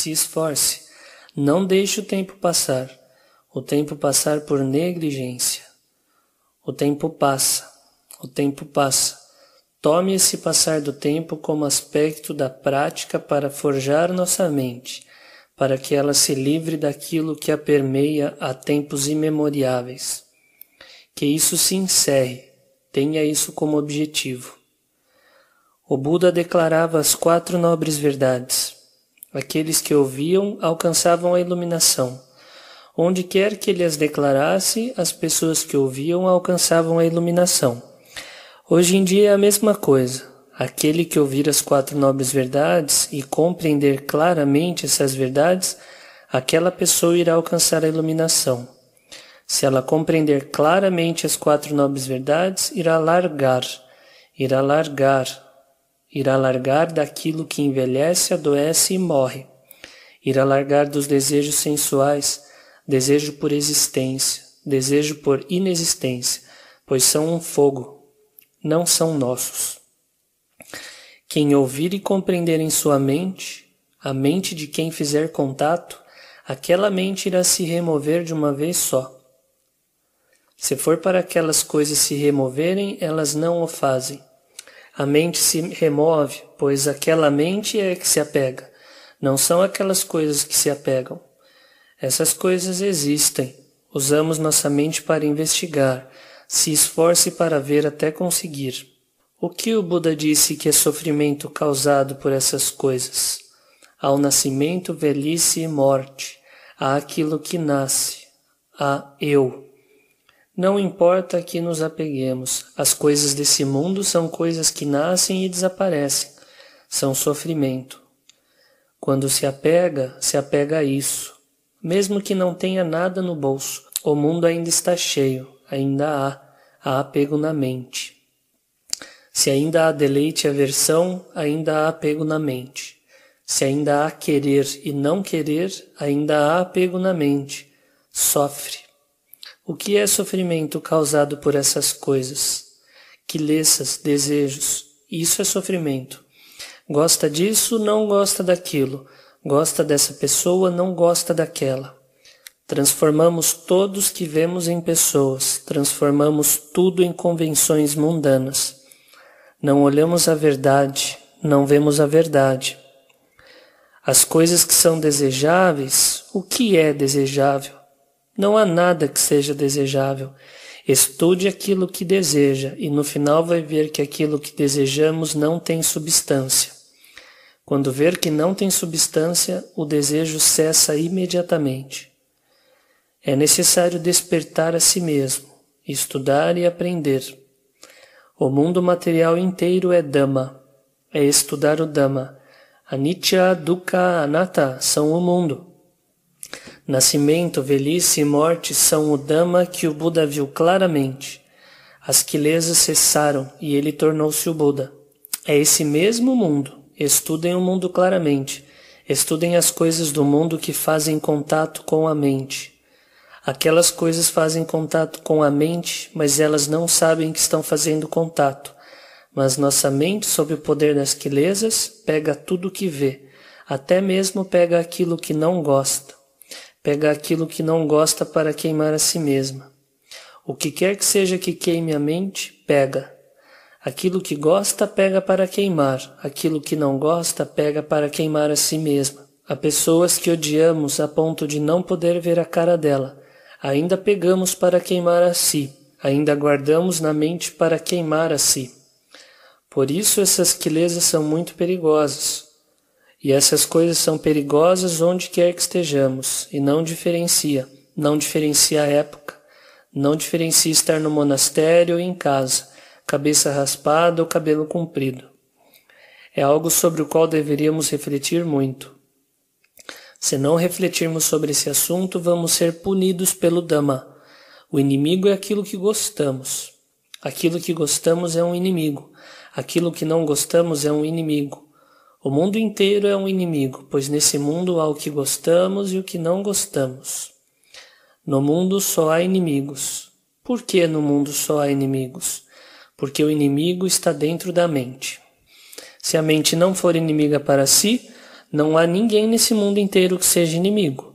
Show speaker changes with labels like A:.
A: se esforce. Não deixe o tempo passar. O tempo passar por negligência. O tempo passa. O tempo passa. Tome esse passar do tempo como aspecto da prática para forjar nossa mente, para que ela se livre daquilo que a permeia há tempos imemoriáveis. Que isso se encerre, tenha isso como objetivo. O Buda declarava as quatro nobres verdades. Aqueles que ouviam alcançavam a iluminação. Onde quer que ele as declarasse, as pessoas que ouviam alcançavam a iluminação. Hoje em dia é a mesma coisa. Aquele que ouvir as quatro nobres verdades e compreender claramente essas verdades, aquela pessoa irá alcançar a iluminação. Se ela compreender claramente as quatro nobres verdades, irá largar, irá largar irá largar daquilo que envelhece, adoece e morre. Irá largar dos desejos sensuais, desejo por existência, desejo por inexistência, pois são um fogo, não são nossos. Quem ouvir e compreender em sua mente, a mente de quem fizer contato, aquela mente irá se remover de uma vez só. Se for para aquelas coisas se removerem, elas não o fazem. A mente se remove, pois aquela mente é que se apega. Não são aquelas coisas que se apegam. Essas coisas existem. Usamos nossa mente para investigar. Se esforce para ver até conseguir. O que o Buda disse que é sofrimento causado por essas coisas? Ao nascimento, velhice e morte. Há aquilo que nasce. Há eu. Não importa que nos apeguemos, as coisas desse mundo são coisas que nascem e desaparecem, são sofrimento. Quando se apega, se apega a isso. Mesmo que não tenha nada no bolso, o mundo ainda está cheio, ainda há, há apego na mente. Se ainda há deleite e aversão, ainda há apego na mente. Se ainda há querer e não querer, ainda há apego na mente. Sofre. O que é sofrimento causado por essas coisas? Quilessas, desejos. Isso é sofrimento. Gosta disso, não gosta daquilo. Gosta dessa pessoa, não gosta daquela. Transformamos todos que vemos em pessoas, transformamos tudo em convenções mundanas. Não olhamos a verdade, não vemos a verdade. As coisas que são desejáveis, o que é desejável? Não há nada que seja desejável. Estude aquilo que deseja e no final vai ver que aquilo que desejamos não tem substância. Quando ver que não tem substância, o desejo cessa imediatamente. É necessário despertar a si mesmo, estudar e aprender. O mundo material inteiro é Dhamma. É estudar o Dhamma. Anicca, Dukkha, Anatta são o mundo. Nascimento, velhice e morte são o dama que o Buda viu claramente. As quilesas cessaram e ele tornou-se o Buda. É esse mesmo mundo. Estudem o mundo claramente. Estudem as coisas do mundo que fazem contato com a mente. Aquelas coisas fazem contato com a mente, mas elas não sabem que estão fazendo contato. Mas nossa mente, sob o poder das quilesas, pega tudo que vê, até mesmo pega aquilo que não gosta pegar aquilo que não gosta para queimar a si mesma. O que quer que seja que queime a mente, pega. Aquilo que gosta, pega para queimar. Aquilo que não gosta, pega para queimar a si mesma. Há pessoas que odiamos a ponto de não poder ver a cara dela. Ainda pegamos para queimar a si. Ainda guardamos na mente para queimar a si. Por isso essas quilezas são muito perigosas. E essas coisas são perigosas onde quer que estejamos, e não diferencia, não diferencia a época, não diferencia estar no monastério ou em casa, cabeça raspada ou cabelo comprido. É algo sobre o qual deveríamos refletir muito. Se não refletirmos sobre esse assunto, vamos ser punidos pelo Dama. O inimigo é aquilo que gostamos. Aquilo que gostamos é um inimigo. Aquilo que não gostamos é um inimigo. O mundo inteiro é um inimigo, pois nesse mundo há o que gostamos e o que não gostamos. No mundo só há inimigos. Por que no mundo só há inimigos? Porque o inimigo está dentro da mente. Se a mente não for inimiga para si, não há ninguém nesse mundo inteiro que seja inimigo.